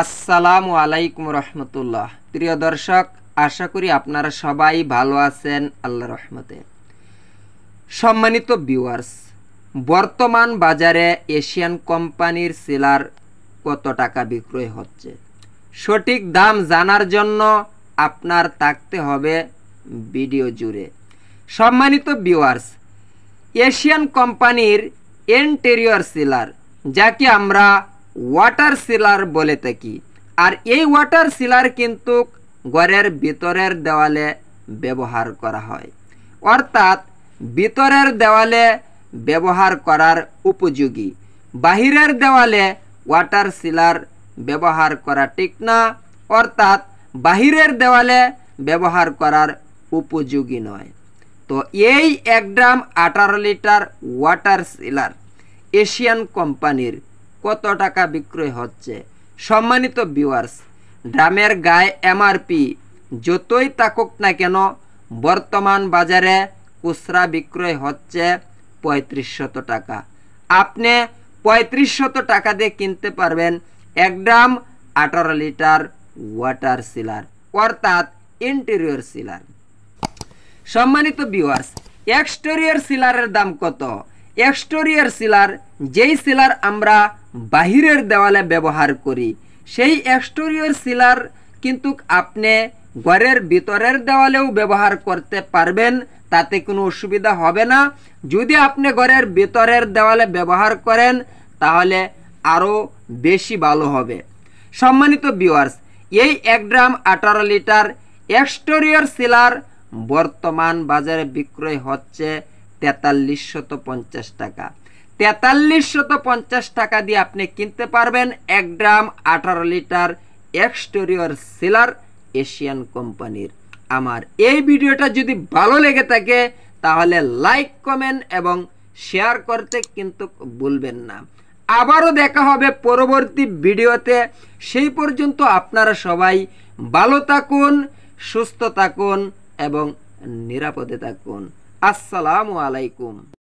আসসালামু আলাইকুম রহমতুল্লাহ প্রিয় দর্শক আশা করি আপনারা সবাই ভালো আছেন আল্লাহ রহমতে সম্মানিত ভিউয়ার্স বর্তমান বাজারে এশিয়ান কোম্পানির সিলার কত টাকা বিক্রয় হচ্ছে সঠিক দাম জানার জন্য আপনার থাকতে হবে ভিডিও জুড়ে সম্মানিত ভিউয়ার্স এশিয়ান কোম্পানির এন্টেরিয়র সিলার যাকে আমরা ওয়াটার সিলার বলে থাকি আর এই ওয়াটার সিলার কিন্তু ঘরের ভিতরের দেওয়ালে ব্যবহার করা হয় অর্থাৎ ভিতরের দেওয়ালে ব্যবহার করার উপযোগী বাহিরের দেওয়ালে ওয়াটার সিলার ব্যবহার করা ঠিক না অর্থাৎ বাহিরের দেওয়ালে ব্যবহার করার উপযোগী নয় তো এই এক ড্রাম আঠারো লিটার ওয়াটার সিলার এশিয়ান কোম্পানির কত টাকা বিক্রয় হচ্ছে সম্মানিত ভিউয়ার্স ড্রামের গায়ে এমআরপি যতই থাকুক না কেন বর্তমান বাজারে খুচরা বিক্রয় হচ্ছে পঁয়ত্রিশশত টাকা আপনি পঁয়ত্রিশশত টাকা দিয়ে কিনতে পারবেন এক ড্রাম আঠারো লিটার ওয়াটার সিলার অর্থাৎ ইন্টেরিয়র সিলার সম্মানিত ভিউয়ার্স এক্সটেরিয়র সিলারের দাম কত এক্সটেরিয়র সিলার যেই সিলার আমরা বাহিরের দেওয়ালে ব্যবহার করি সেই এক্সটোরিয়র সিলার কিন্তু আপনি ঘরের ভিতরের দেওয়ালেও ব্যবহার করতে পারবেন তাতে কোনো অসুবিধা হবে না যদি আপনি ঘরের ভিতরের দেওয়ালে ব্যবহার করেন তাহলে আরও বেশি ভালো হবে সম্মানিত বিওয়ার্স এই এক ড্রাম আঠারো লিটার এক্সটোরিয়র সিলার বর্তমান বাজারে বিক্রয় হচ্ছে তেতাল্লিশ শত পঞ্চাশ টাকা তেতাল্লিশশত পঞ্চাশ টাকা দিয়ে আপনি কিনতে পারবেন এক ড্রাম আঠারো লিটার এক্সটেরিয়র সিলার এশিয়ান কোম্পানির আমার এই ভিডিওটা যদি ভালো লেগে থাকে তাহলে লাইক কমেন্ট এবং শেয়ার করতে কিন্তু ভুলবেন না আবারও দেখা হবে পরবর্তী ভিডিওতে সেই পর্যন্ত আপনারা সবাই ভালো থাকুন সুস্থ থাকুন এবং নিরাপদে থাকুন আসসালামু আলাইকুম